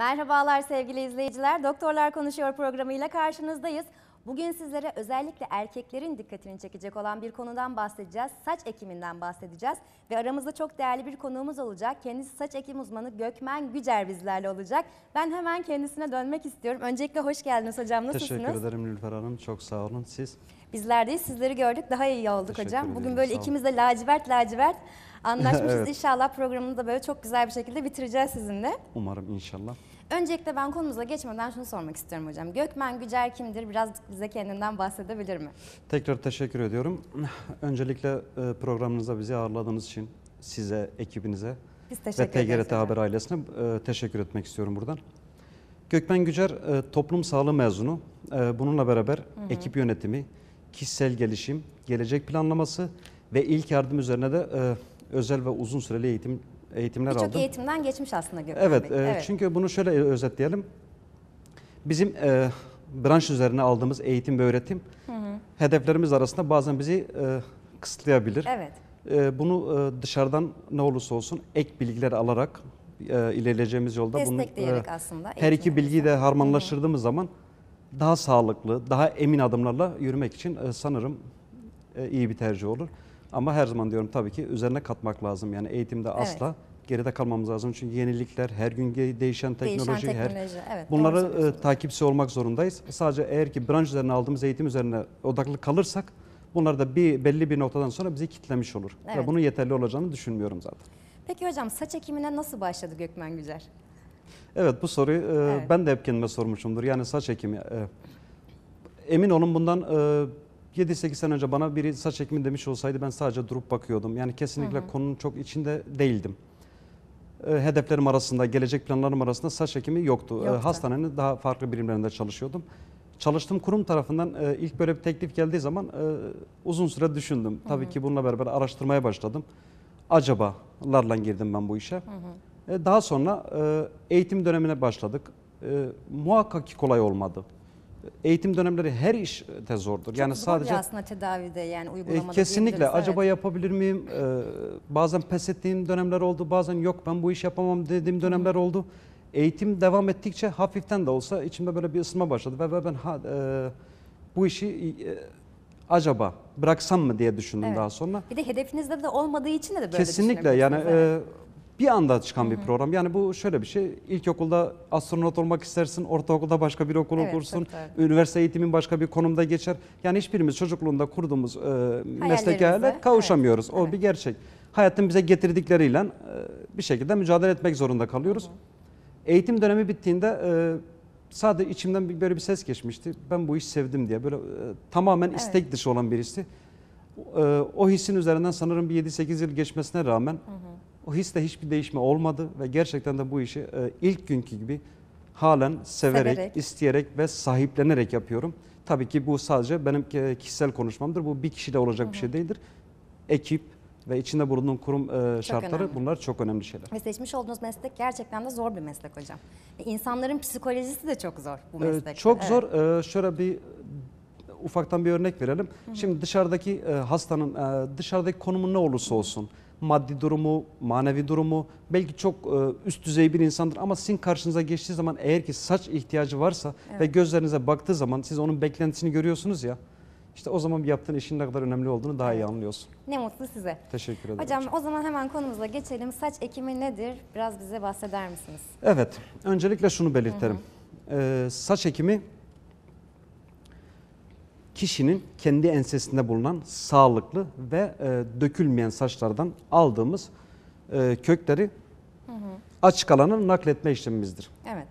Merhabalar sevgili izleyiciler. Doktorlar Konuşuyor programıyla karşınızdayız. Bugün sizlere özellikle erkeklerin dikkatini çekecek olan bir konudan bahsedeceğiz. Saç ekiminden bahsedeceğiz ve aramızda çok değerli bir konuğumuz olacak. Kendisi saç ekim uzmanı Gökmen Gücer bizlerle olacak. Ben hemen kendisine dönmek istiyorum. Öncelikle hoş geldiniz hocam. Nasılsınız? Teşekkür ederim Nilüfer Hanım. Çok sağ olun. Siz? Bizler de sizleri gördük. Daha iyi olduk Teşekkür hocam. Bugün böyle ikimiz de lacivert lacivert anlaşmışız. evet. İnşallah programını da böyle çok güzel bir şekilde bitireceğiz sizinle. Umarım inşallah. Öncelikle ben konumuza geçmeden şunu sormak istiyorum hocam. Gökmen Gücer kimdir? Biraz bize kendinden bahsedebilir mi? Tekrar teşekkür ediyorum. Öncelikle e, programınıza bizi ağırladığınız için size, ekibinize ve TGRT Haber ailesine e, teşekkür etmek istiyorum buradan. Gökmen Gücer e, toplum sağlığı mezunu. Bununla beraber hı hı. ekip yönetimi, kişisel gelişim, gelecek planlaması ve ilk yardım üzerine de özel ve uzun süreli eğitim eğitimler Birçok aldım. Birçok eğitimden geçmiş aslında Gökhan evet, Bey. E, evet, çünkü bunu şöyle özetleyelim. Bizim e, branş üzerine aldığımız eğitim ve öğretim hı hı. hedeflerimiz arasında bazen bizi e, kısıtlayabilir. Evet. E, bunu e, dışarıdan ne olursa olsun ek bilgiler alarak e, ilerleyeceğimiz yolda destekleyerek bunu, e, aslında her iki bilgiyi de harmanlaştırdığımız hı hı. zaman daha sağlıklı, daha emin adımlarla yürümek için e, sanırım e, iyi bir tercih olur. Ama her zaman diyorum tabii ki üzerine katmak lazım. Yani eğitimde evet. asla geride kalmamız lazım. Çünkü yenilikler, her gün değişen teknoloji, değişen teknoloji her evet, bunları e, takipçi olmak zorundayız. Sadece eğer ki branş üzerine aldığımız eğitim üzerine odaklı kalırsak bunlar da bir belli bir noktadan sonra bizi kitlemiş olur. Evet. Ve bunun yeterli olacağını düşünmüyorum zaten. Peki hocam saç ekimine nasıl başladı Gökmen Güzel? Evet bu soruyu e, evet. ben de hep kendime sormuşumdur. Yani saç ekimi. E, emin olun bundan e, 7-8 sene önce bana biri saç ekimi demiş olsaydı ben sadece durup bakıyordum. Yani kesinlikle hı hı. konunun çok içinde değildim. E, hedeflerim arasında, gelecek planlarım arasında saç ekimi yoktu. Ee, yoktu. E, hastanenin daha farklı birimlerinde çalışıyordum. Çalıştığım kurum tarafından e, ilk böyle bir teklif geldiği zaman e, uzun süre düşündüm. Hı hı. Tabii ki bununla beraber araştırmaya başladım. Acabalarla girdim ben bu işe. Hı hı. E, daha sonra e, eğitim dönemine başladık. E, muhakkak ki kolay olmadı eğitim dönemleri her işte zordur. Çok yani zor sadece aslında tedavide yani e, uygulamada. E, kesinlikle acaba evet. yapabilir miyim? E, bazen pes ettiğim dönemler oldu. Bazen yok ben bu iş yapamam dediğim dönemler Hı. oldu. Eğitim devam ettikçe hafiften de olsa içimde böyle bir ısınma başladı ve ben ha, e, bu işi e, acaba bıraksam mı diye düşündüm evet. daha sonra. Bir de hedefinizde de olmadığı için de böyle Kesinlikle yani e, bir anda çıkan Hı-hı. bir program. Yani bu şöyle bir şey. İlkokulda astronot olmak istersin, ortaokulda başka bir okul evet, okursun, üniversite eğitimin başka bir konumda geçer. Yani hiçbirimiz çocukluğunda kurduğumuz e, mesleki hayale kavuşamıyoruz. Evet, o evet. bir gerçek. Hayatın bize getirdikleriyle e, bir şekilde mücadele etmek zorunda kalıyoruz. Hı-hı. Eğitim dönemi bittiğinde e, sadece içimden böyle bir ses geçmişti. Ben bu işi sevdim diye. Böyle e, tamamen evet. istek dışı olan birisi. E, o hissin üzerinden sanırım bir 7-8 yıl geçmesine rağmen... Hı-hı o histe hiçbir değişme olmadı ve gerçekten de bu işi e, ilk günkü gibi halen severek, severek, isteyerek ve sahiplenerek yapıyorum. Tabii ki bu sadece benim e, kişisel konuşmamdır. Bu bir kişiyle olacak Hı-hı. bir şey değildir. Ekip, ve içinde bulunduğun kurum e, şartları önemli. bunlar çok önemli şeyler. Ve seçmiş olduğunuz meslek gerçekten de zor bir meslek hocam. İnsanların psikolojisi de çok zor bu meslek. Ee, çok evet. zor. Ee, şöyle bir ufaktan bir örnek verelim. Hı hı. Şimdi dışarıdaki e, hastanın e, dışarıdaki konumu ne olursa olsun. Hı maddi durumu, manevi durumu belki çok e, üst düzey bir insandır ama sizin karşınıza geçtiği zaman eğer ki saç ihtiyacı varsa evet. ve gözlerinize baktığı zaman siz onun beklentisini görüyorsunuz ya. işte o zaman yaptığın işin ne kadar önemli olduğunu daha iyi anlıyorsun. Ne mutlu size. Teşekkür ederim. Hocam, hocam o zaman hemen konumuza geçelim. Saç ekimi nedir? Biraz bize bahseder misiniz? Evet. Öncelikle şunu belirtelim. Hı hı. Ee, saç ekimi kişinin kendi ensesinde bulunan sağlıklı ve e, dökülmeyen saçlardan aldığımız e, kökleri hı hı. açık alanı nakletme işlemimizdir. Evet.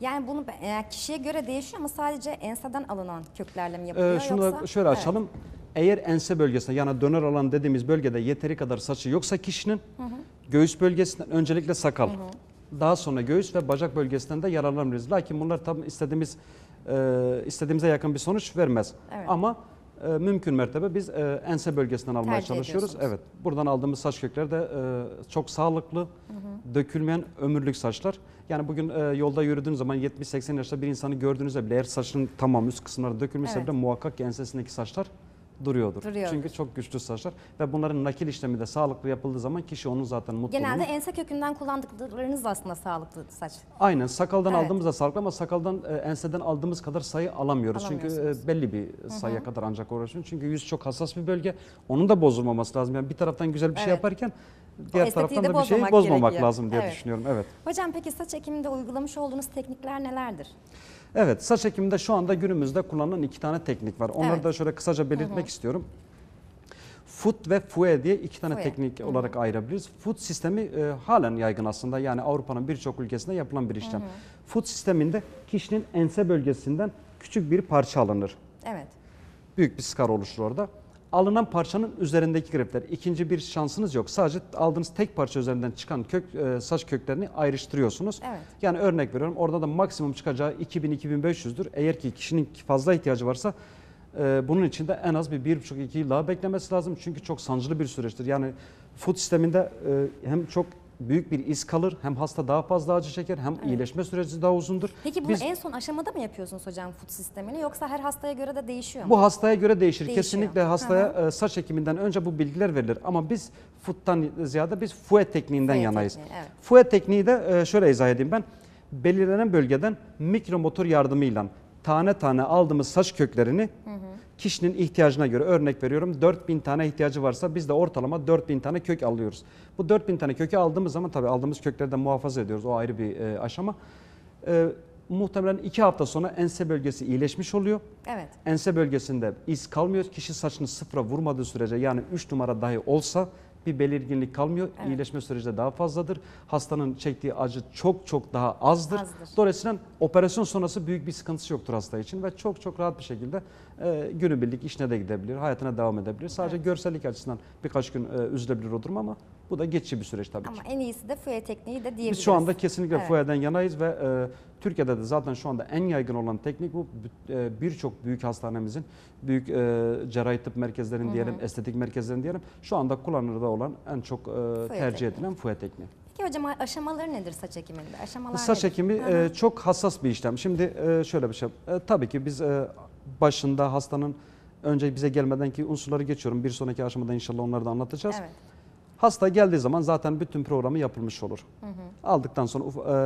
Yani bunu e, kişiye göre değişiyor ama sadece enseden alınan köklerle mi e, yapılıyor? Ee, şunu yoksa, şöyle evet. açalım. Eğer ense bölgesinde yani döner alan dediğimiz bölgede yeteri kadar saçı yoksa kişinin hı hı. göğüs bölgesinden öncelikle sakal. Hı hı. Daha sonra göğüs ve bacak bölgesinden de yararlanabiliriz. Lakin bunlar tam istediğimiz e, istediğimize yakın bir sonuç vermez. Evet. Ama e, mümkün mertebe biz e, ense bölgesinden almaya Tercih çalışıyoruz. Evet. Buradan aldığımız saç kökleri de e, çok sağlıklı, hı hı. dökülmeyen ömürlük saçlar. Yani bugün e, yolda yürüdüğünüz zaman 70-80 yaşta bir insanı gördüğünüzde bile eğer saçının tamam üst kısımları dökülmüşse evet. bile muhakkak ki ensesindeki saçlar duruyordur. Duruyor. Çünkü çok güçlü saçlar ve bunların nakil işlemi de sağlıklı yapıldığı zaman kişi onun zaten mutluluğunu... Genelde ense kökünden kullandıklarınız aslında sağlıklı saç. Aynen sakaldan evet. aldığımız da sağlıklı ama sakaldan e, enseden aldığımız kadar sayı alamıyoruz. Çünkü e, belli bir sayıya Hı -hı. kadar ancak uğraşıyoruz. Çünkü yüz çok hassas bir bölge. Onun da bozulmaması lazım. Yani bir taraftan güzel bir şey evet. şey yaparken diğer taraftan da bir şeyi bozmamak gerekiyor. lazım diye evet. düşünüyorum. Evet. Hocam peki saç ekiminde uygulamış olduğunuz teknikler nelerdir? Evet saç ekiminde şu anda günümüzde kullanılan iki tane teknik var. Onları Evet. da şöyle kısaca belirtmek istiyorum. Foot ve fue diye iki tane Fue. teknik olarak ayırabiliriz. Foot sistemi e, halen yaygın aslında. Yani Avrupa'nın birçok ülkesinde yapılan bir işlem. Foot sisteminde kişinin ense bölgesinden küçük bir parça alınır. Evet. Büyük bir skar oluşur orada alınan parçanın üzerindeki grefler. İkinci bir şansınız yok. Sadece aldığınız tek parça üzerinden çıkan kök e, saç köklerini ayrıştırıyorsunuz. Evet. Yani örnek veriyorum orada da maksimum çıkacağı 2000-2500'dür. Eğer ki kişinin fazla ihtiyacı varsa e, bunun için de en az bir 1,5-2 yıl daha beklemesi lazım. Çünkü çok sancılı bir süreçtir. Yani food sisteminde e, hem çok büyük bir iz kalır. Hem hasta daha fazla acı çeker hem evet. iyileşme süreci daha uzundur. Peki bunu Biz, en son aşamada mı yapıyorsunuz hocam food sistemini yoksa her hastaya göre de değişiyor mu? Bu hastaya göre değişir. değişiyor. Kesinlikle hastaya Hı-hı. E, saç ekiminden önce bu bilgiler verilir. Ama biz food'tan ziyade biz fue tekniğinden fue yanayız. Tekniği, evet. Fue tekniği de e, şöyle izah edeyim ben. Belirlenen bölgeden mikromotor yardımıyla tane tane aldığımız saç köklerini hı hı kişinin ihtiyacına göre örnek veriyorum 4000 tane ihtiyacı varsa biz de ortalama 4000 tane kök alıyoruz. Bu 4000 tane kökü aldığımız zaman tabii aldığımız kökleri de muhafaza ediyoruz o ayrı bir e, aşama. E, muhtemelen 2 hafta sonra ense bölgesi iyileşmiş oluyor. Evet. Ense bölgesinde iz kalmıyor. Kişi saçını sıfıra vurmadığı sürece yani 3 numara dahi olsa bir belirginlik kalmıyor. Evet. İyileşme süreci de daha fazladır. Hastanın çektiği acı çok çok daha azdır. azdır. Dolayısıyla operasyon sonrası büyük bir sıkıntısı yoktur hasta için ve çok çok rahat bir şekilde e, günübirlik işine de gidebilir, hayatına devam edebilir. Sadece evet. görsellik açısından birkaç gün e, üzülebilir o durum ama bu da geçici bir süreç tabii Ama ki. Ama en iyisi de FUE tekniği de diyebiliriz. Biz şu anda kesinlikle evet. FUE'den yanayız ve e, Türkiye'de de zaten şu anda en yaygın olan teknik bu. E, birçok büyük hastanemizin, büyük e, cerrahi tıp merkezlerinin Hı -hı. diyelim, estetik merkezlerinin diyelim şu anda kullanırda olan en çok e, tercih tekniği. edilen FUE tekniği. Peki hocam aşamaları nedir saç ekiminde? Aşamalar saç nedir? ekimi e, çok hassas bir işlem. Şimdi e, şöyle bir şey. E, tabii ki biz e, başında hastanın önce bize gelmeden ki unsurları geçiyorum. Bir sonraki aşamada inşallah onları da anlatacağız. Evet. Hasta geldiği zaman zaten bütün programı yapılmış olur. Hı hı. Aldıktan sonra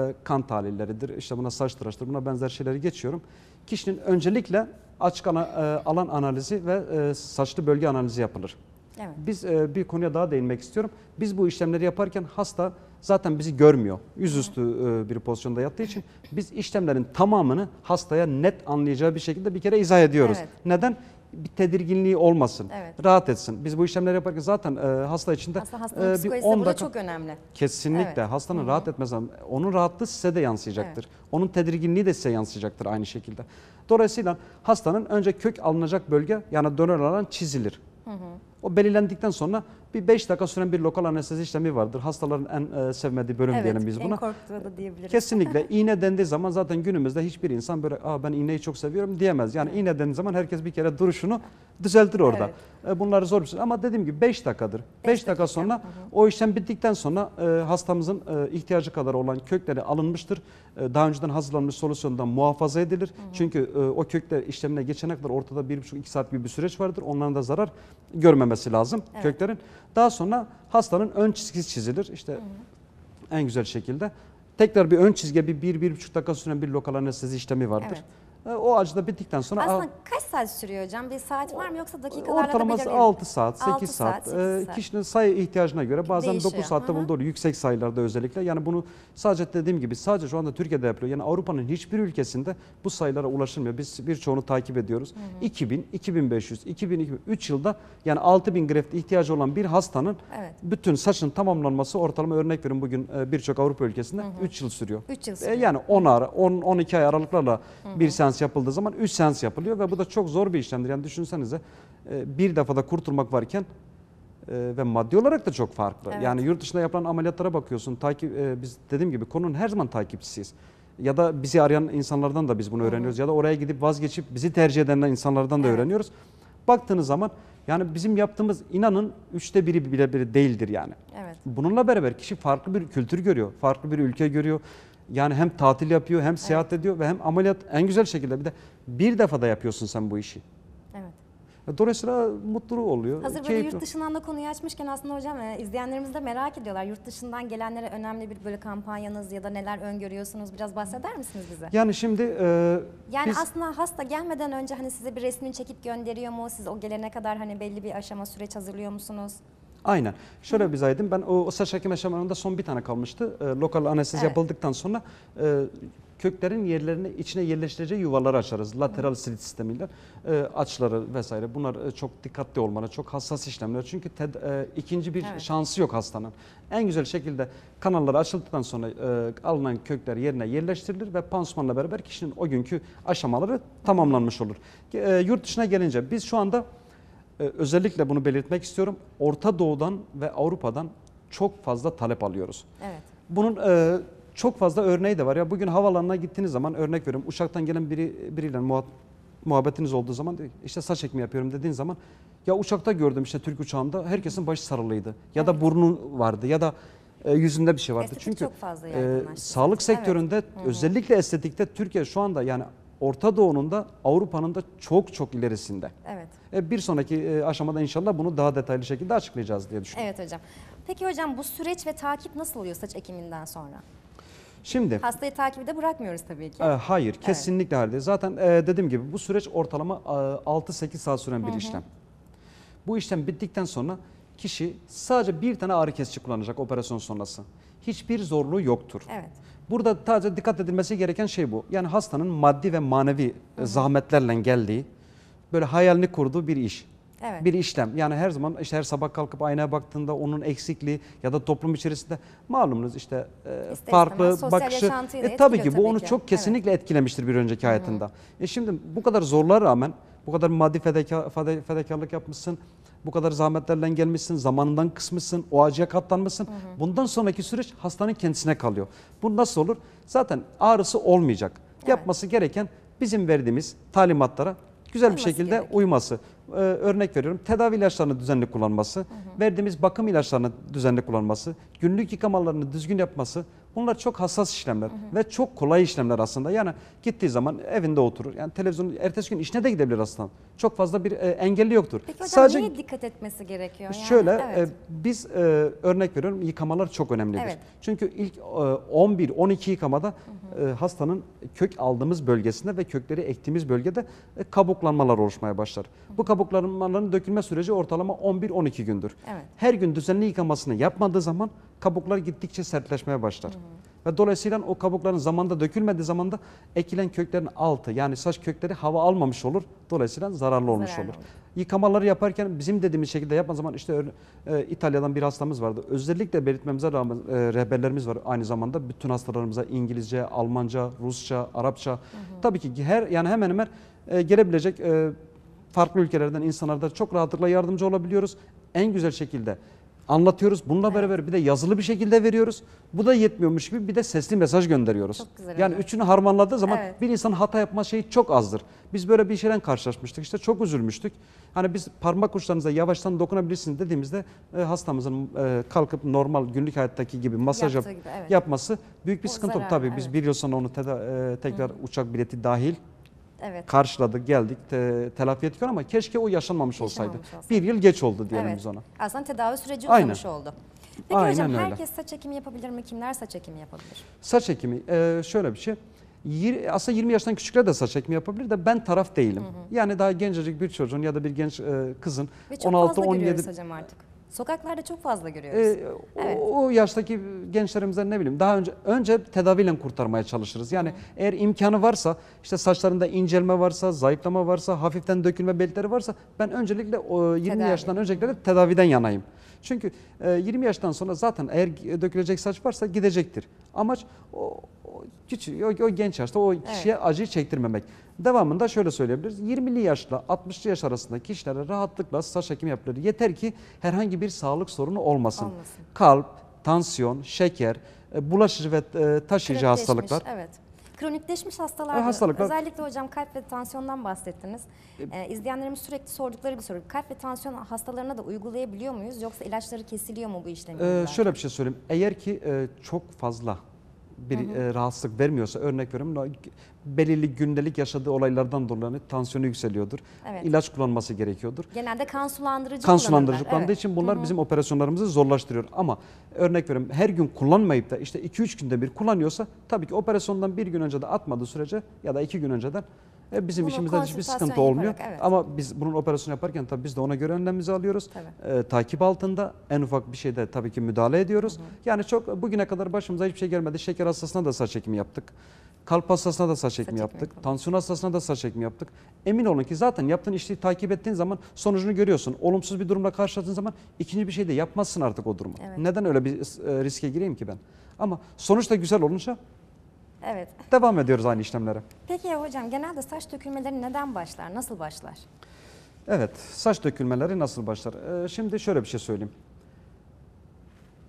e, kan tahlilleridir, işte buna saç tıraştır, buna benzer şeyleri geçiyorum. Kişinin öncelikle açık ana, e, alan analizi ve e, saçlı bölge analizi yapılır. Evet. Biz e, bir konuya daha değinmek istiyorum. Biz bu işlemleri yaparken hasta zaten bizi görmüyor. Yüzüstü e, bir pozisyonda yattığı için biz işlemlerin tamamını hastaya net anlayacağı bir şekilde bir kere izah ediyoruz. Evet. Neden? bir tedirginliği olmasın. Evet. Rahat etsin. Biz bu işlemleri yaparken zaten e, hasta içinde Aslında e, hastanın e, bir 10 dakika çok önemli. Kesinlikle evet. hastanın Hı-hı. rahat etmesi Onun rahatlığı size de yansıyacaktır. Evet. Onun tedirginliği de size yansıyacaktır aynı şekilde. Dolayısıyla hastanın önce kök alınacak bölge yani döner alan çizilir. Hı hı. O belirlendikten sonra bir 5 dakika süren bir lokal anestezi işlemi vardır. Hastaların en e, sevmediği bölüm evet, diyelim biz buna. Evet en korktuğu da diyebiliriz. Kesinlikle iğne dendiği zaman zaten günümüzde hiçbir insan böyle Aa, ben iğneyi çok seviyorum diyemez. Yani iğne dendiği zaman herkes bir kere duruşunu düzeltir orada. Evet. E, bunları zor bir şey ama dediğim gibi 5 dakikadır. 5 dakika, sonra hı hı. o işlem bittikten sonra e, hastamızın e, ihtiyacı kadar olan kökleri alınmıştır. E, daha önceden hazırlanmış solüsyondan muhafaza edilir. Hı hı. Çünkü e, o kökler işlemine geçene kadar ortada 1,5-2 saat gibi bir süreç vardır. Onların da zarar görmemesi lazım evet. köklerin. Daha sonra hastanın ön çizgisi çizilir. İşte en güzel şekilde. Tekrar bir ön çizgiye bir, bir, bir buçuk dakika süren bir lokal anestezi işlemi vardır. Evet. E, o acı da bittikten sonra... Aslında kaç saat sürüyor hocam? Bir saat var mı yoksa dakikalarla Ortalaması da 6 saat, 8 6 saat. saat 8 e, saat. Kişinin sayı ihtiyacına göre bazen Değişiyor. 9 saatte bulunduğu yüksek sayılarda özellikle. Yani bunu sadece dediğim gibi sadece şu anda Türkiye'de yapılıyor. Yani Avrupa'nın hiçbir ülkesinde bu sayılara ulaşılmıyor. Biz birçoğunu takip ediyoruz. Hı hı. 2000, 2500, 2000, 2000, 3 yılda yani 6000 greft ihtiyacı olan bir hastanın evet. bütün saçın tamamlanması ortalama örnek verin bugün e, birçok Avrupa ülkesinde hı hı. 3 yıl sürüyor. 3 yıl sürüyor. Yani 10 ara, 10 12 ay aralıklarla hı hı. bir seans seans yapıldığı zaman 3 seans yapılıyor ve bu da çok zor bir işlemdir. Yani düşünsenize e, bir defada kurtulmak varken e, ve maddi olarak da çok farklı. Evet. Yani yurt dışında yapılan ameliyatlara bakıyorsun. Takip e, biz dediğim gibi konunun her zaman takipçisiyiz. Ya da bizi arayan insanlardan da biz bunu öğreniyoruz. Ya da oraya gidip vazgeçip bizi tercih edenler insanlardan da öğreniyoruz. Baktığınız zaman yani bizim yaptığımız inanın üçte biri bile biri değildir yani. Evet. Bununla beraber kişi farklı bir kültür görüyor, farklı bir ülke görüyor. Yani hem tatil yapıyor hem seyahat evet. ediyor ve hem ameliyat en güzel şekilde bir de bir defada yapıyorsun sen bu işi. Evet. E, dolayısıyla mutlu oluyor. Hazır böyle yurt dışından da konuyu açmışken aslında hocam e, izleyenlerimiz de merak ediyorlar. Yurt dışından gelenlere önemli bir böyle kampanyanız ya da neler öngörüyorsunuz biraz bahseder misiniz bize? Yani şimdi e, Yani biz... aslında hasta gelmeden önce hani size bir resmini çekip gönderiyor mu? Siz o gelene kadar hani belli bir aşama süreç hazırlıyor musunuz? Aynen. Şöyle Hı. biz aydın ben o, o saç ekim aşamalarında son bir tane kalmıştı. E, lokal anestezi evet. yapıldıktan sonra e, köklerin yerlerine içine yerleştireceği yuvaları açarız. Lateral slit sistemiyle e, açları vesaire. Bunlar e, çok dikkatli olmalı. Çok hassas işlemler. Çünkü ted, e, ikinci bir evet. şansı yok hastanın. En güzel şekilde kanalları açıldıktan sonra e, alınan kökler yerine yerleştirilir ve pansumanla beraber kişinin o günkü aşamaları tamamlanmış olur. E, yurt dışına gelince biz şu anda ee, özellikle bunu belirtmek istiyorum. Orta Doğu'dan ve Avrupa'dan çok fazla talep alıyoruz. Evet. Bunun e, çok fazla örneği de var. Ya bugün havalanına gittiğiniz zaman örnek veriyorum. Uçaktan gelen biri biriyle muhabbetiniz olduğu zaman işte saç ekme yapıyorum dediğin zaman ya uçakta gördüm işte Türk uçağında herkesin başı sarılıydı ya da burnu vardı ya da e, yüzünde bir şey vardı. Estetik Çünkü çok fazla e, sağlık sektöründe evet. özellikle estetikte Türkiye şu anda yani Orta Doğu'nun da Avrupa'nın da çok çok ilerisinde. Evet. E, bir sonraki e, aşamada inşallah bunu daha detaylı şekilde açıklayacağız diye düşünüyorum. Evet hocam. Peki hocam bu süreç ve takip nasıl oluyor saç ekiminden sonra? Şimdi hastayı takibi de bırakmıyoruz tabii ki. E, hayır, kesinlikle evet. halde. Zaten e, dediğim gibi bu süreç ortalama e, 6-8 saat süren bir Hı -hı. işlem. Bu işlem bittikten sonra kişi sadece bir tane ağrı kesici kullanacak operasyon sonrası. Hiçbir zorluğu yoktur. Evet. Burada sadece dikkat edilmesi gereken şey bu. Yani hastanın maddi ve manevi e, hı zahmetlerle geldiği, böyle hayalini kurduğu bir iş. Evet. Bir işlem. Yani her zaman işte her sabah kalkıp aynaya baktığında onun eksikliği ya da toplum içerisinde malumunuz işte e, İster farklı bakışı. E, tabii ki bu tabii onu ki. çok kesinlikle evet. etkilemiştir bir önceki hayatında. Hı-hı. E şimdi bu kadar zorluğa rağmen bu kadar maddi fedeka, fedekarlık yapmışsın. Bu kadar zahmetlerle gelmişsin, zamanından kısmışsın, o acıya katlanmışsın. Hı hı. Bundan sonraki süreç hastanın kendisine kalıyor. Bu nasıl olur? Zaten ağrısı olmayacak. Evet. Yapması gereken bizim verdiğimiz talimatlara güzel uyması bir şekilde gerek. uyması. Ee, örnek veriyorum tedavi ilaçlarını düzenli kullanması, hı hı. verdiğimiz bakım ilaçlarını düzenli kullanması, günlük yıkamalarını düzgün yapması, Bunlar çok hassas işlemler hı hı. ve çok kolay işlemler aslında. Yani gittiği zaman evinde oturur. Yani televizyon. ertesi gün işine de gidebilir aslında. Çok fazla bir e, engelli yoktur. Peki hocam Sadece, neye dikkat etmesi gerekiyor? Yani? Şöyle evet. e, biz e, örnek veriyorum yıkamalar çok önemlidir. Evet. Çünkü ilk e, 11-12 yıkamada hı hı. E, hastanın kök aldığımız bölgesinde ve kökleri ektiğimiz bölgede e, kabuklanmalar oluşmaya başlar. Hı hı. Bu kabuklanmaların dökülme süreci ortalama 11-12 gündür. Evet. Her gün düzenli yıkamasını yapmadığı zaman kabuklar gittikçe sertleşmeye başlar. Hı hı. Ve dolayısıyla o kabukların zamanda dökülmediği zamanda ekilen köklerin altı yani saç kökleri hava almamış olur. Dolayısıyla zararlı olmuş zararlı olur. Yıkamaları yaparken bizim dediğimiz şekilde yapma zaman işte e, İtalya'dan bir hastamız vardı. Özellikle belirtmemize rağmen e, rehberlerimiz var aynı zamanda bütün hastalarımıza İngilizce, Almanca, Rusça, Arapça. Hı hı. Tabii ki her yani hemen hemen e, gelebilecek e, farklı ülkelerden insanlarda çok rahatlıkla yardımcı olabiliyoruz. En güzel şekilde anlatıyoruz. Bununla evet. beraber bir de yazılı bir şekilde veriyoruz. Bu da yetmiyormuş gibi bir de sesli mesaj gönderiyoruz. Çok güzel yani hocam. üçünü harmanladığı zaman evet. bir insan hata yapma şeyi çok azdır. Biz böyle bir şeyden karşılaşmıştık. İşte çok üzülmüştük. Hani biz parmak uçlarınıza yavaştan dokunabilirsiniz dediğimizde e, hastamızın e, kalkıp normal günlük hayattaki gibi masaj yap, gibi, evet. yapması büyük bir o sıkıntı oldu. Tabii evet. biz bir yıl sonra onu teda, e, tekrar Hı. uçak bileti dahil Evet. Karşıladık, geldik, te, telafi ettik ama keşke o yaşanmamış, olsaydı. olsaydı. Bir yıl geç oldu diyelim evet. biz ona. Aslında tedavi süreci Aynen. uzamış oldu. Peki Aynen hocam öyle. herkes saç ekimi yapabilir mi? Kimler saç ekimi yapabilir? Saç ekimi e, şöyle bir şey. Aslında 20 yaştan küçükler de saç ekimi yapabilir de ben taraf değilim. Hı hı. Yani daha gencecik bir çocuğun ya da bir genç e, kızın 16-17... Ve çok 16, fazla 17... görüyoruz hocam artık. Sokaklarda çok fazla görüyoruz. Ee, o, evet. o yaştaki gençlerimizden ne bileyim daha önce önce tedaviyle kurtarmaya çalışırız. Yani Hı. eğer imkanı varsa işte saçlarında incelme varsa, zayıflama varsa, hafiften dökülme belirtileri varsa ben öncelikle o 20 Tedavi. yaştan öncekilerde tedaviden yanayım. Çünkü e, 20 yaştan sonra zaten eğer dökülecek saç varsa gidecektir. Amaç o küçük, o, o genç yaşta o kişiye evet. acıyı çektirmemek. Devamında şöyle söyleyebiliriz. 20'li yaşla 60'lı yaş arasında kişilere rahatlıkla saç ekimi yapılır. Yeter ki herhangi bir sağlık sorunu olmasın. olmasın. Kalp, tansiyon, şeker, e, bulaşıcı ve e, taşıyıcı hastalıklar. Evet kronikleşmiş hastalar, e, hastalıklar. özellikle hocam kalp ve tansiyondan bahsettiniz. Ee, izleyenlerimiz sürekli sordukları bir soru. Kalp ve tansiyon hastalarına da uygulayabiliyor muyuz yoksa ilaçları kesiliyor mu bu işlemler? Ee, şöyle bir şey söyleyeyim. Eğer ki e, çok fazla bir hı hı. E, rahatsızlık vermiyorsa örnek veriyorum belirli gündelik yaşadığı olaylardan dolayı tansiyonu yükseliyordur. Evet. İlaç kullanması gerekiyordur. Genelde kan sulandırıcı Kan sulandırıcı kullandığı evet. için bunlar hı hı. bizim operasyonlarımızı zorlaştırıyor. Ama örnek veriyorum her gün kullanmayıp da işte 2-3 günde bir kullanıyorsa tabii ki operasyondan bir gün önce de atmadığı sürece ya da 2 gün önceden e, bizim Bunu işimizde hiçbir sıkıntı yaparak, olmuyor. Evet. Ama biz bunun operasyonu yaparken tabii biz de ona göre önlemimizi alıyoruz. Tabii. E, takip altında en ufak bir şeyde tabii ki müdahale ediyoruz. Hı hı. Yani çok bugüne kadar başımıza hiçbir şey gelmedi. Şeker hastasına da saç ekimi yaptık. Kalp hastasına da saç ekimi yaptık. Ekimi. Tansiyon hastasına da saç ekimi yaptık. Emin olun ki zaten yaptığın işi takip ettiğin zaman sonucunu görüyorsun. Olumsuz bir durumla karşılaştığın zaman ikinci bir şey de yapmazsın artık o durumu. Evet. Neden öyle bir e, riske gireyim ki ben? Ama sonuç da güzel olunca Evet. Devam ediyoruz aynı işlemlere. Peki hocam genelde saç dökülmeleri neden başlar? Nasıl başlar? Evet saç dökülmeleri nasıl başlar? Ee, şimdi şöyle bir şey söyleyeyim.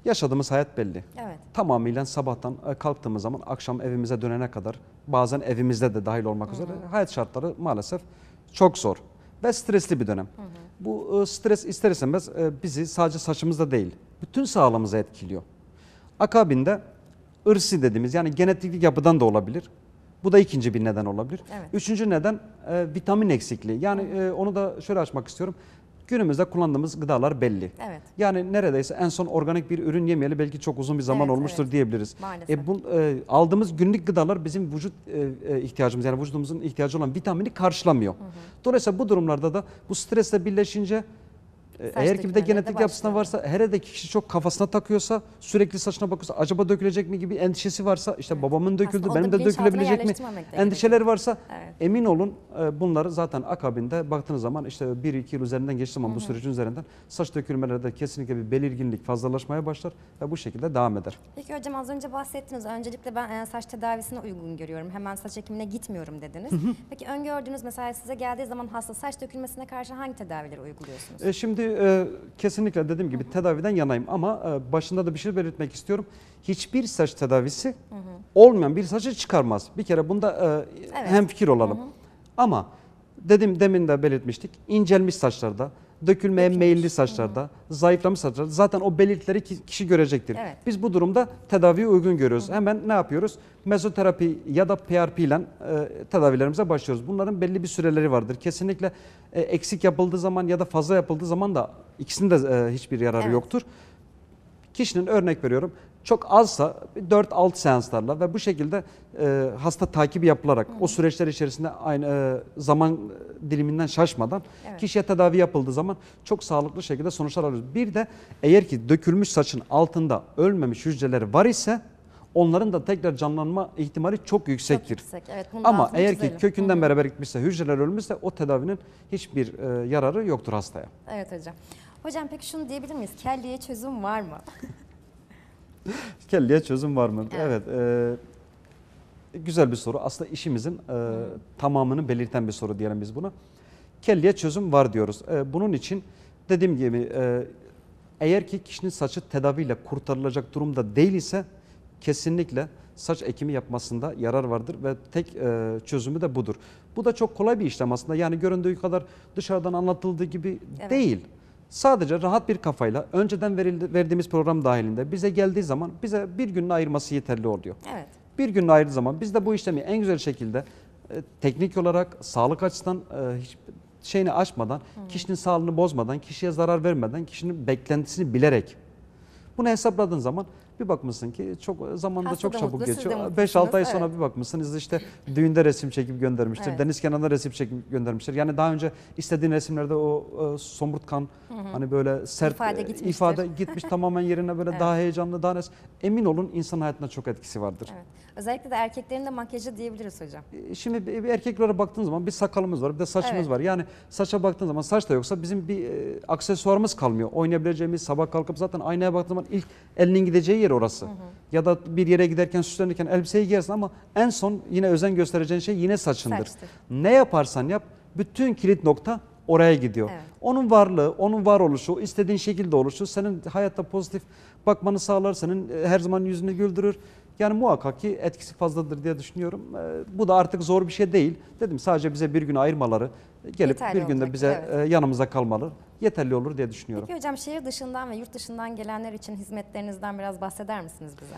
Yaşadığımız hayat belli. Evet. Tamamıyla sabahtan e, kalktığımız zaman akşam evimize dönene kadar bazen evimizde de dahil olmak Hı -hı. üzere hayat şartları maalesef çok zor ve stresli bir dönem. Hı hı. Bu e, stres ister istemez e, bizi sadece saçımızda değil bütün sağlığımıza etkiliyor. Akabinde ırsi dediğimiz yani genetik yapıdan da olabilir. Bu da ikinci bir neden olabilir. Evet. Üçüncü neden e, vitamin eksikliği. Yani e, onu da şöyle açmak istiyorum. Günümüzde kullandığımız gıdalar belli. Evet. Yani neredeyse en son organik bir ürün yemeyeli belki çok uzun bir zaman evet, olmuştur evet. diyebiliriz. E, Maalesef. E, bu, e, aldığımız günlük gıdalar bizim vücut e, e, ihtiyacımız yani vücudumuzun ihtiyacı olan vitamini karşılamıyor. Hı hı. Dolayısıyla bu durumlarda da bu stresle birleşince eğer ki bir de genetik yapısına varsa, her de kişi çok kafasına takıyorsa, sürekli saçına bakıyorsa, acaba dökülecek mi gibi endişesi varsa, işte evet. babamın döküldü, Aslında benim de dökülebilecek mi endişeler varsa evet. emin olun e, bunları zaten akabinde baktığınız zaman işte 1-2 yıl üzerinden geçti zaman Hı -hı. bu sürecin üzerinden saç dökülmelerde kesinlikle bir belirginlik fazlalaşmaya başlar ve bu şekilde devam eder. Peki hocam az önce bahsettiniz. Öncelikle ben e, saç tedavisine uygun görüyorum. Hemen saç hekimine gitmiyorum dediniz. Hı -hı. Peki öngördüğünüz mesela size geldiği zaman hasta saç dökülmesine karşı hangi tedavileri uyguluyorsunuz? E şimdi e, kesinlikle dediğim gibi tedaviden yanayım ama e, başında da bir şey belirtmek istiyorum. Hiçbir saç tedavisi olmayan bir saçı çıkarmaz. Bir kere bunda e, Evet. hemfikir olalım. Ama dedim demin de belirtmiştik incelmiş saçlarda dökülmeye Dökülmüş. meyilli saçlarda, zayıflamış saçlarda zaten o belirtileri kişi görecektir. Evet. Biz bu durumda tedaviyi uygun görüyoruz. Hemen ne yapıyoruz? Mezoterapi ya da PRP ile e, tedavilerimize başlıyoruz. Bunların belli bir süreleri vardır. Kesinlikle e, eksik yapıldığı zaman ya da fazla yapıldığı zaman da ikisinin de e, hiçbir yararı Evet. yoktur. Kişinin örnek veriyorum çok azsa 4-6 seanslarla ve bu şekilde e, hasta takibi yapılarak hı o süreçler içerisinde aynı e, zaman diliminden şaşmadan evet. kişiye tedavi yapıldığı zaman çok sağlıklı şekilde sonuçlar alıyoruz. Bir de eğer ki dökülmüş saçın altında ölmemiş hücreleri var ise onların da tekrar canlanma ihtimali çok yüksektir. Çok yüksek, evet, Ama eğer çizelim. ki kökünden beraber gitmişse, hücreler ölmüşse o tedavinin hiçbir e, yararı yoktur hastaya. Evet hocam. Hocam peki şunu diyebilir miyiz? Kelliye çözüm var mı? Kelleye çözüm var mı? Evet. evet e, güzel bir soru. Aslında işimizin e, tamamını belirten bir soru diyelim biz buna. Kelleye çözüm var diyoruz. E, bunun için dediğim gibi e, eğer ki kişinin saçı tedaviyle kurtarılacak durumda değil ise kesinlikle saç ekimi yapmasında yarar vardır ve tek e, çözümü de budur. Bu da çok kolay bir işlem aslında. Yani göründüğü kadar dışarıdan anlatıldığı gibi evet. değil. Sadece rahat bir kafayla önceden verildi, verdiğimiz program dahilinde bize geldiği zaman bize bir gününü ayırması yeterli olur Evet. Bir gününü ayırdığı zaman biz de bu işlemi en güzel şekilde e, teknik olarak sağlık açısından e, hiç şeyini açmadan, hmm. kişinin sağlığını bozmadan, kişiye zarar vermeden, kişinin beklentisini bilerek bunu hesapladığın zaman bir bakmışsın ki çok zamanda çok çabuk mutlu, geçiyor. 5-6 ay evet. sonra bir bakmışsınız işte düğünde resim çekip göndermiştir. Evet. Deniz kenarında resim çekip göndermiştir. Yani daha önce istediğin resimlerde o e, somurtkan hı hı. hani böyle sert ifade, e, gitmiştir. ifade gitmiş tamamen yerine böyle evet. daha heyecanlı daha res emin olun insan hayatına çok etkisi vardır. Evet. Özellikle de erkeklerin de makyajı diyebiliriz hocam. E, şimdi bir erkeklere baktığın zaman bir sakalımız var bir de saçımız evet. var. Yani saça baktığın zaman saç da yoksa bizim bir e, aksesuarımız kalmıyor. Oynayabileceğimiz sabah kalkıp zaten aynaya baktığın zaman ilk elinin gideceği yer orası. Hı hı. Ya da bir yere giderken süslenirken elbiseyi giyersin ama en son yine özen göstereceğin şey yine saçındır. Saçtır. Ne yaparsan yap bütün kilit nokta oraya gidiyor. Evet. Onun varlığı, onun var oluşu, istediğin şekilde oluşu senin hayatta pozitif bakmanı sağlar, senin e, her zaman yüzünü güldürür. Yani muhakkak ki etkisi fazladır diye düşünüyorum. Ee, bu da artık zor bir şey değil. Dedim sadece bize bir gün ayırmaları, gelip yeterli bir günde bize evet. E, yanımıza kalmalı yeterli olur diye düşünüyorum. Peki hocam şehir dışından ve yurt dışından gelenler için hizmetlerinizden biraz bahseder misiniz bize?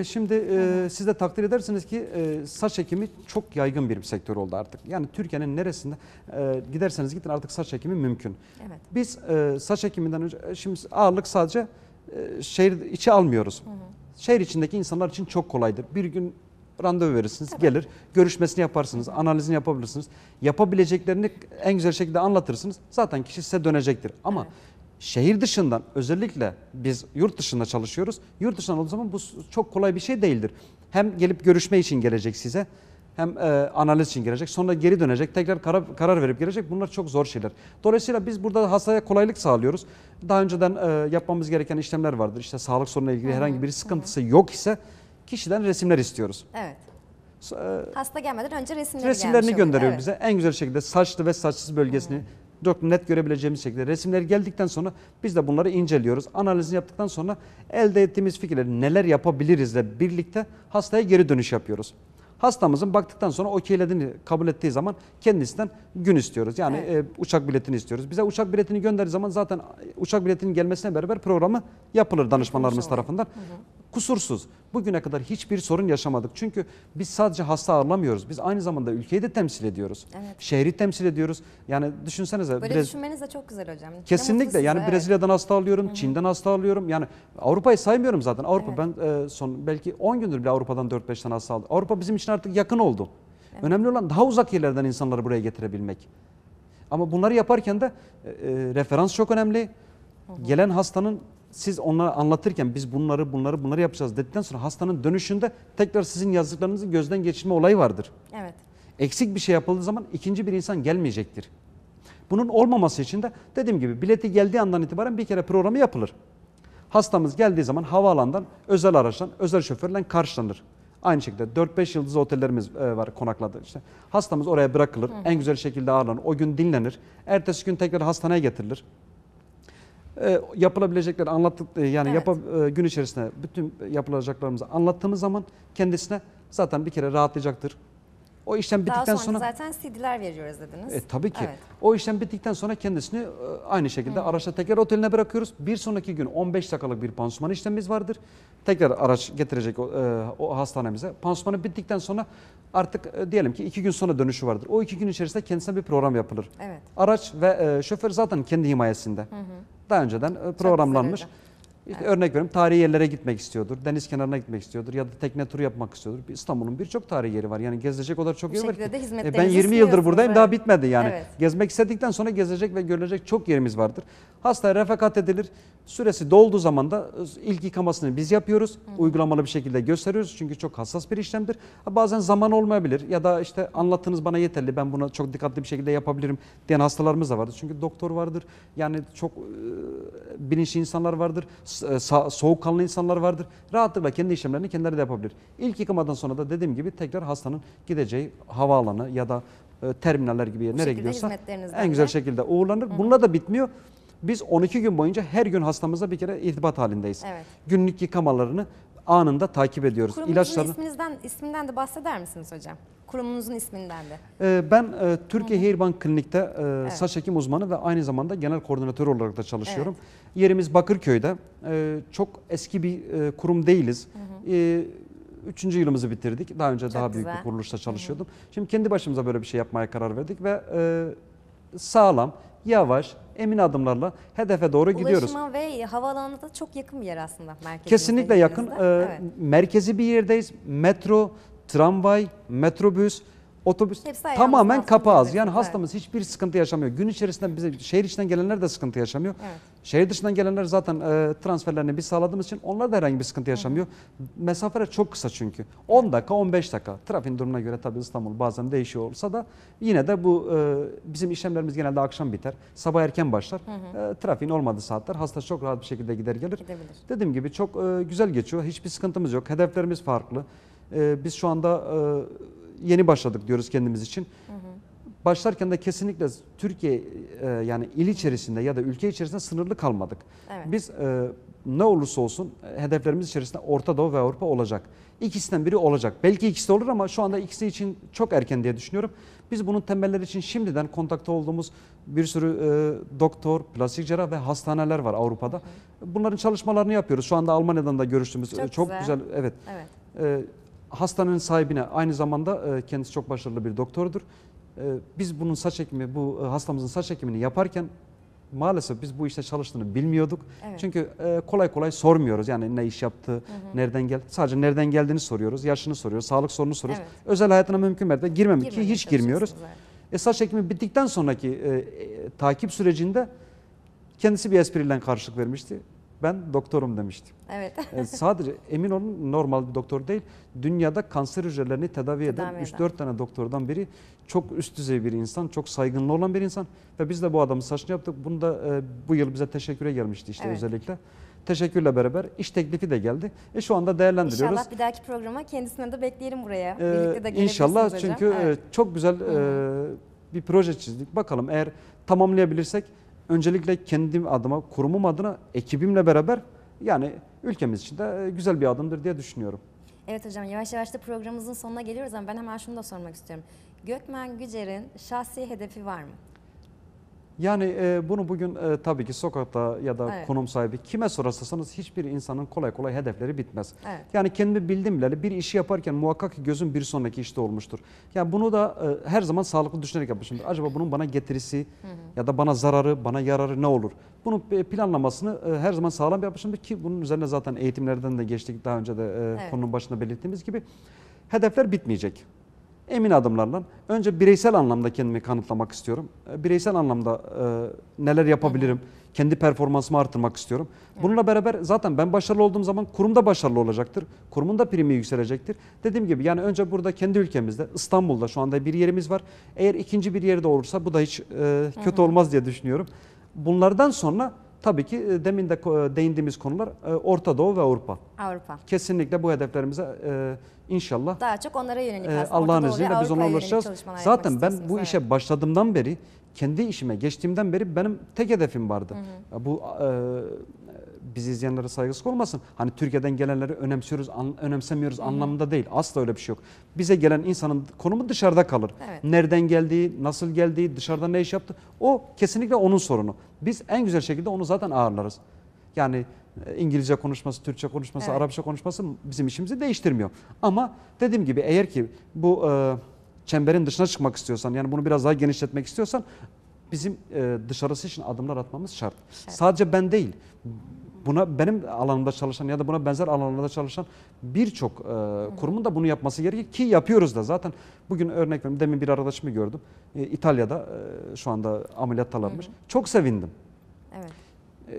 E, şimdi e, siz de takdir edersiniz ki e, saç ekimi çok yaygın bir sektör oldu artık. Yani Türkiye'nin neresinde e, giderseniz gidin artık saç ekimi mümkün. Evet. Biz e, saç ekiminden önce e, şimdi ağırlık sadece e, şehir içi almıyoruz. Hı hı şehir içindeki insanlar için çok kolaydır. Bir gün randevu verirsiniz, evet. gelir, görüşmesini yaparsınız, analizini yapabilirsiniz. Yapabileceklerini en güzel şekilde anlatırsınız. Zaten kişi size dönecektir. Ama evet. şehir dışından özellikle biz yurt dışında çalışıyoruz. Yurt dışından olduğu zaman bu çok kolay bir şey değildir. Hem gelip görüşme için gelecek size hem e, analiz için gelecek, Sonra geri dönecek. Tekrar karar, karar verip gelecek. Bunlar çok zor şeyler. Dolayısıyla biz burada hastaya kolaylık sağlıyoruz. Daha önceden e, yapmamız gereken işlemler vardır. İşte sağlık sorunuyla ilgili herhangi bir sıkıntısı yok ise kişiden resimler istiyoruz. Evet. E, Hasta gelmeden önce resimleri resimlerini gönderiyor evet. bize. En güzel şekilde saçlı ve saçsız bölgesini çok net görebileceğimiz şekilde resimler geldikten sonra biz de bunları inceliyoruz. Analizini yaptıktan sonra elde ettiğimiz fikirleri neler yapabilirizle birlikte hastaya geri dönüş yapıyoruz. Hastamızın baktıktan sonra okeylediğini kabul ettiği zaman kendisinden gün istiyoruz. Yani evet. e, uçak biletini istiyoruz. Bize uçak biletini gönderdiği zaman zaten e, uçak biletinin gelmesine beraber programı yapılır danışmanlarımız tarafından. Hı hı kusursuz. Bugüne kadar hiçbir sorun yaşamadık. Çünkü biz sadece hasta ağırlamıyoruz. Biz aynı zamanda ülkeyi de temsil ediyoruz. Evet. Şehri temsil ediyoruz. Yani düşünsenize. Böyle Brez... düşünmeniz de çok güzel hocam. Kesinlikle. Yani evet. Brezilya'dan hasta alıyorum, Hı-hı. Çin'den hasta alıyorum. Yani Avrupa'yı saymıyorum zaten. Avrupa evet. ben e, son belki 10 gündür bile Avrupa'dan 4-5 tane hasta aldım. Avrupa bizim için artık yakın oldu. Evet. Önemli olan daha uzak yerlerden insanları buraya getirebilmek. Ama bunları yaparken de e, e referans çok önemli. Hı-hı. Gelen hastanın siz onlara anlatırken biz bunları bunları bunları yapacağız dedikten sonra hastanın dönüşünde tekrar sizin yazdıklarınızı gözden geçirme olayı vardır. Evet. Eksik bir şey yapıldığı zaman ikinci bir insan gelmeyecektir. Bunun olmaması için de dediğim gibi bileti geldiği andan itibaren bir kere programı yapılır. Hastamız geldiği zaman havaalanından özel araçtan özel şoförle karşılanır. Aynı şekilde 4-5 yıldız otellerimiz e, var konakladı. işte. hastamız oraya bırakılır. Hı. En güzel şekilde ağırlanır. O gün dinlenir. Ertesi gün tekrar hastaneye getirilir e, yapılabilecekleri anlattık e, yani evet. yap, e, gün içerisinde bütün yapılacaklarımızı anlattığımız zaman kendisine zaten bir kere rahatlayacaktır. O işlem bittikten Daha sonra, sonra zaten CD'ler veriyoruz dediniz. E, tabii ki. Evet. O işlem bittikten sonra kendisini e, aynı şekilde Hı. araçla tekrar oteline bırakıyoruz. Bir sonraki gün 15 dakikalık bir pansuman işlemimiz vardır. Tekrar araç getirecek o, o hastanemize. Pansumanı bittikten sonra artık diyelim ki iki gün sonra dönüşü vardır. O iki gün içerisinde kendisine bir program yapılır. Evet. Araç ve şoför zaten kendi himayesinde. Hı hı daha önceden e, programlanmış. İşte evet. örnek veriyorum tarihi yerlere gitmek istiyordur. Deniz kenarına gitmek istiyordur ya da tekne turu yapmak istiyordur. İstanbul'un birçok tarihi yeri var. Yani gezilecek o kadar çok yer var ki. E, ben 20 yıldır buradayım daha bitmedi yani. Evet. Gezmek istedikten sonra gezecek ve görülecek çok yerimiz vardır. Hastaya refakat edilir. Süresi dolduğu zaman da e, ilk yıkamasını biz yapıyoruz. Hı. Uygulamalı bir şekilde gösteriyoruz. Çünkü çok hassas bir işlemdir. E, bazen zaman olmayabilir ya da işte anlattığınız bana yeterli ben buna çok dikkatli bir şekilde yapabilirim diyen hastalarımız da vardır. Çünkü doktor vardır. Yani çok e, bilinçli insanlar vardır. So e, soğukkanlı insanlar vardır. Rahatlıkla kendi işlemlerini kendileri de yapabilir. İlk yıkamadan sonra da dediğim gibi tekrar hastanın gideceği havaalanı ya da terminaller gibi yere nereye gidiyorsa en güzel de. şekilde uğurlanır. Hı. Bununla da bitmiyor. Biz 12 gün boyunca her gün hastamızla bir kere irtibat halindeyiz. Evet. Günlük yıkamalarını anında takip ediyoruz. İlaçların isminizden, isminden de bahseder misiniz hocam? Kurumunuzun isminden de. Ee, ben e, Türkiye Hairbank Klinik'te e, evet. saç hekim uzmanı ve aynı zamanda genel koordinatör olarak da çalışıyorum. Evet. Yerimiz Bakırköy'de. E, çok eski bir e, kurum değiliz. Hı hı. üçüncü yılımızı bitirdik. Daha önce Çok daha güzel. büyük bir kuruluşta çalışıyordum. Hı hı. Şimdi kendi başımıza böyle bir şey yapmaya karar verdik ve sağlam, yavaş, emin adımlarla hedefe doğru Ulaşıma gidiyoruz. Ulaşıma ve havaalanına da çok yakın bir yer aslında merkezimiz. Kesinlikle yakın. Ee, evet. Merkezi bir yerdeyiz. Metro, tramvay, metrobüs, Otobüs tamamen kapağız Yani evet. hastamız hiçbir sıkıntı yaşamıyor. Gün içerisinde bize şehir içinden gelenler de sıkıntı yaşamıyor. Evet. Şehir dışından gelenler zaten e, transferlerini biz sağladığımız için onlar da herhangi bir sıkıntı yaşamıyor. Hı. Mesafeler çok kısa çünkü. 10 dakika 15 dakika. Trafiğin durumuna göre tabii İstanbul bazen değişiyor olsa da yine de bu e, bizim işlemlerimiz genelde akşam biter. Sabah erken başlar. Hı hı. E, trafiğin olmadığı saatler hasta çok rahat bir şekilde gider gelir. Gidebilir. Dediğim gibi çok e, güzel geçiyor. Hiçbir sıkıntımız yok. Hedeflerimiz farklı. E, biz şu anda... E, yeni başladık diyoruz kendimiz için. Hı hı. Başlarken de kesinlikle Türkiye e, yani il içerisinde ya da ülke içerisinde sınırlı kalmadık. Evet. Biz e, ne olursa olsun hedeflerimiz içerisinde Orta Doğu ve Avrupa olacak. İkisinden biri olacak. Belki ikisi de olur ama şu anda ikisi için çok erken diye düşünüyorum. Biz bunun temelleri için şimdiden kontakta olduğumuz bir sürü e, doktor, plastik cerrah ve hastaneler var Avrupa'da. Bunların çalışmalarını yapıyoruz. Şu anda Almanya'dan da görüştüğümüz e, çok, çok güzel. güzel evet. evet. E, hastanın sahibine aynı zamanda e, kendisi çok başarılı bir doktordur. E, biz bunun saç ekimi, bu e, hastamızın saç ekimini yaparken maalesef biz bu işte çalıştığını bilmiyorduk. Evet. Çünkü kolay kolay sormuyoruz. Yani ne iş yaptı, hı hı. nereden geldi. Sadece nereden geldiğini soruyoruz, yaşını soruyoruz, sağlık sorunu soruyoruz. Evet. Özel hayatına mümkün mertebe girmemek ki hiç girmiyoruz. E, saç ekimi bittikten sonraki e, e, takip sürecinde kendisi bir espriyle karşılık vermişti ben doktorum demiştim. Evet. E, sadece emin olun normal bir doktor değil. Dünyada kanser hücrelerini tedavi eden 3-4 tane doktordan biri çok üst düzey bir insan, çok saygınlı olan bir insan. Ve biz de bu adamın saçını yaptık. Bunu da e, bu yıl bize teşekküre gelmişti işte evet. özellikle. Teşekkürle beraber iş teklifi de geldi. E şu anda değerlendiriyoruz. İnşallah bir dahaki programa kendisine de bekleyelim buraya. Ee, Birlikte de İnşallah çünkü e, evet. çok güzel e, bir proje çizdik. Bakalım eğer tamamlayabilirsek Öncelikle kendim adıma, kurumum adına, ekibimle beraber yani ülkemiz için de e, güzel bir adımdır diye düşünüyorum. Evet hocam yavaş yavaş da programımızın sonuna geliyoruz ama ben hemen şunu da sormak istiyorum. Gökmen Gücer'in şahsi hedefi var mı? Yani e, bunu bugün e, tabii ki sokakta ya da evet. konum sahibi kime sorarsanız hiçbir insanın kolay kolay hedefleri bitmez. Evet. Yani kendimi bildim bile bir işi yaparken muhakkak gözüm bir sonraki işte olmuştur. Yani bunu da e, her zaman sağlıklı düşünerek yapmışımdır. Acaba bunun bana getirisi hı hı. ya da bana zararı, bana yararı ne olur? Bunun e, planlamasını e, her zaman sağlam yapmışımdır ki bunun üzerine zaten eğitimlerden de geçtik daha önce de e, evet. konunun başında belirttiğimiz gibi. Hedefler bitmeyecek emin adımlarla önce bireysel anlamda kendimi kanıtlamak istiyorum. E, bireysel anlamda e, neler yapabilirim? Kendi performansımı artırmak istiyorum. Bununla beraber zaten ben başarılı olduğum zaman kurumda başarılı olacaktır. Kurumun da primi yükselecektir. Dediğim gibi yani önce burada kendi ülkemizde İstanbul'da şu anda bir yerimiz var. Eğer ikinci bir yerde olursa bu da hiç e, kötü olmaz diye düşünüyorum. Bunlardan sonra tabii ki e, demin de e, değindiğimiz konular Orta Doğu ve Avrupa. Avrupa. Kesinlikle bu hedeflerimize İnşallah daha çok onlara yönelik e, Allah'ın izniyle biz onlara ulaşacağız. Zaten ben bu evet. işe başladığımdan beri kendi işime geçtiğimden beri benim tek hedefim vardı. Hı hı. Bu e, bizi izleyenlere saygısız olmasın. Hani Türkiye'den gelenleri önemsiyoruz, an, önemsemiyoruz hı hı. anlamında değil. Asla öyle bir şey yok. Bize gelen insanın konumu dışarıda kalır. Evet. Nereden geldiği, nasıl geldiği, dışarıda ne iş yaptı. O kesinlikle onun sorunu. Biz en güzel şekilde onu zaten ağırlarız. Yani e, İngilizce konuşması, Türkçe konuşması, evet. Arapça konuşması bizim işimizi değiştirmiyor. Ama dediğim gibi eğer ki bu e, çemberin dışına çıkmak istiyorsan yani bunu biraz daha genişletmek istiyorsan bizim e, dışarısı için adımlar atmamız şart. şart. Sadece ben değil buna benim alanımda çalışan ya da buna benzer alanlarda çalışan birçok e, kurumun da bunu yapması gerekir ki yapıyoruz da zaten. Bugün örnek veriyorum demin bir arkadaşımı gördüm. E, İtalya'da e, şu anda ameliyattalarmış. Çok sevindim. Evet. E,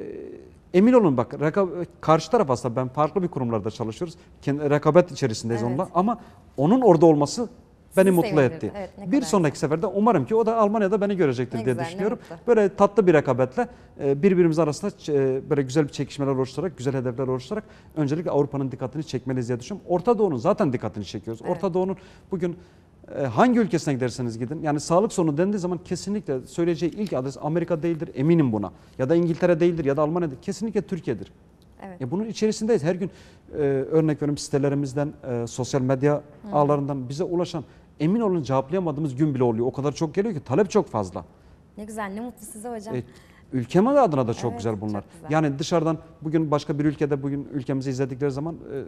Emin olun bak karşı taraf aslında ben farklı bir kurumlarda çalışıyoruz. Kendi, rekabet içerisindeyiz evet. onunla ama onun orada olması beni Siz mutlu etti. Evet, bir sonraki seferde umarım ki o da Almanya'da beni görecektir ne diye güzel, düşünüyorum. Böyle tatlı bir rekabetle e, birbirimiz arasında e, böyle güzel bir çekişmeler oluşturarak, güzel hedefler oluşturarak öncelikle Avrupa'nın dikkatini çekmeliyiz diye düşünüyorum. Orta Doğu'nun zaten dikkatini çekiyoruz. Evet. Orta Doğu'nun bugün e, hangi ülkesine giderseniz gidin. Yani sağlık sorunu dendiği zaman kesinlikle söyleyeceği ilk adres Amerika değildir eminim buna. Ya da İngiltere değildir ya da Almanya değildir Kesinlikle Türkiye'dir. Evet. Ya e, bunun içerisindeyiz. Her gün e, örnek veriyorum sitelerimizden, e, sosyal medya Hı. ağlarından bize ulaşan emin olun cevaplayamadığımız gün bile oluyor. O kadar çok geliyor ki talep çok fazla. Ne güzel ne mutlu size hocam. E, Ülkemiz adına da çok evet, güzel bunlar. Çok güzel. Yani dışarıdan bugün başka bir ülkede bugün ülkemizi izledikleri zaman e, e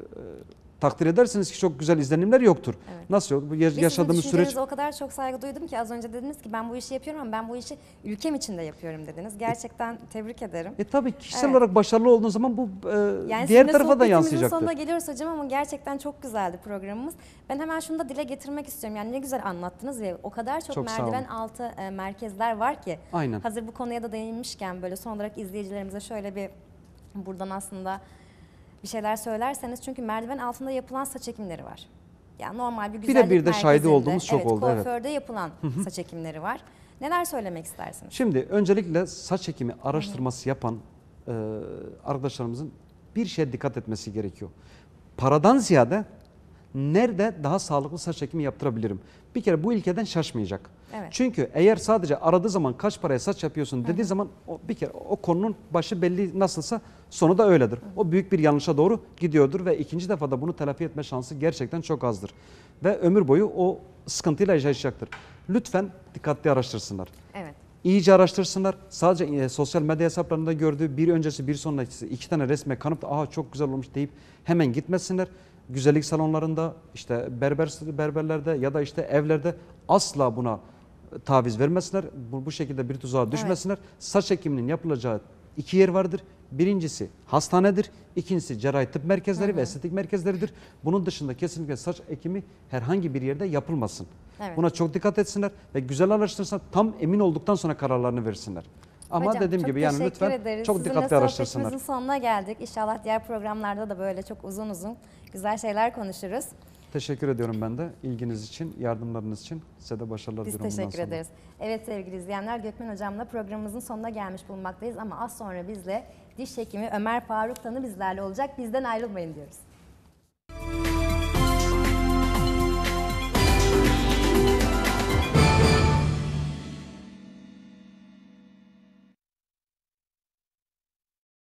takdir edersiniz ki çok güzel izlenimler yoktur. Evet. Nasıl yok? Bu ya, yaşadığımız süreç. o kadar çok saygı duydum ki az önce dediniz ki ben bu işi yapıyorum ama ben bu işi ülkem için de yapıyorum dediniz. E, gerçekten e, tebrik ederim. E tabii kişisel evet. olarak başarılı olduğunuz zaman bu e, yani diğer tarafa da yansıyacaktır. sonuna geliyoruz hocam ama gerçekten çok güzeldi programımız. Ben hemen şunu da dile getirmek istiyorum. Yani ne güzel anlattınız ve o kadar çok, çok merdiven altı e, merkezler var ki. Aynen. Hazır bu konuya da değinmiş açmışken böyle son olarak izleyicilerimize şöyle bir buradan aslında bir şeyler söylerseniz çünkü merdiven altında yapılan saç ekimleri var. Yani normal bir güzellik bir de bir de şahidi olduğumuz çok evet, oldu. Kuaförde evet, kuaförde yapılan Hı-hı. saç ekimleri var. Neler söylemek istersiniz? Şimdi öncelikle saç ekimi araştırması yapan e, arkadaşlarımızın bir şeye dikkat etmesi gerekiyor. Paradan ziyade nerede daha sağlıklı saç ekimi yaptırabilirim? Bir kere bu ilkeden şaşmayacak. Evet. Çünkü eğer sadece aradığı zaman kaç paraya saç yapıyorsun dediği Hı. zaman o, bir kere o konunun başı belli nasılsa sonu da öyledir. Hı. O büyük bir yanlışa doğru gidiyordur ve ikinci defada bunu telafi etme şansı gerçekten çok azdır. Ve ömür boyu o sıkıntıyla yaşayacaktır. Lütfen dikkatli araştırsınlar. Evet iyice araştırsınlar. Sadece e, sosyal medya hesaplarında gördüğü bir öncesi bir sonrası iki tane resme kanıp da aha çok güzel olmuş deyip hemen gitmesinler güzellik salonlarında, işte berber berberlerde ya da işte evlerde asla buna taviz vermesinler. Bu, bu şekilde bir tuzağa düşmesinler. Evet. Saç ekiminin yapılacağı iki yer vardır. Birincisi hastanedir. ikincisi cerrahi tıp merkezleri hı hı. ve estetik merkezleridir. Bunun dışında kesinlikle saç ekimi herhangi bir yerde yapılmasın. Evet. Buna çok dikkat etsinler ve güzel araştırsınlar. Tam emin olduktan sonra kararlarını versinler. Ama Hocam, dediğim gibi yani lütfen ederiz. çok dikkatli Sizinle araştırsınlar. Sizinle sonuna geldik. İnşallah diğer programlarda da böyle çok uzun uzun Güzel şeyler konuşuruz. Teşekkür ediyorum ben de. ilginiz için, yardımlarınız için size de başarılar diliyorum. Biz teşekkür ederiz. Evet sevgili izleyenler Gökmen Hocam'la programımızın sonuna gelmiş bulunmaktayız ama az sonra bizle diş hekimi Ömer Faruk Tanı bizlerle olacak. Bizden ayrılmayın diyoruz.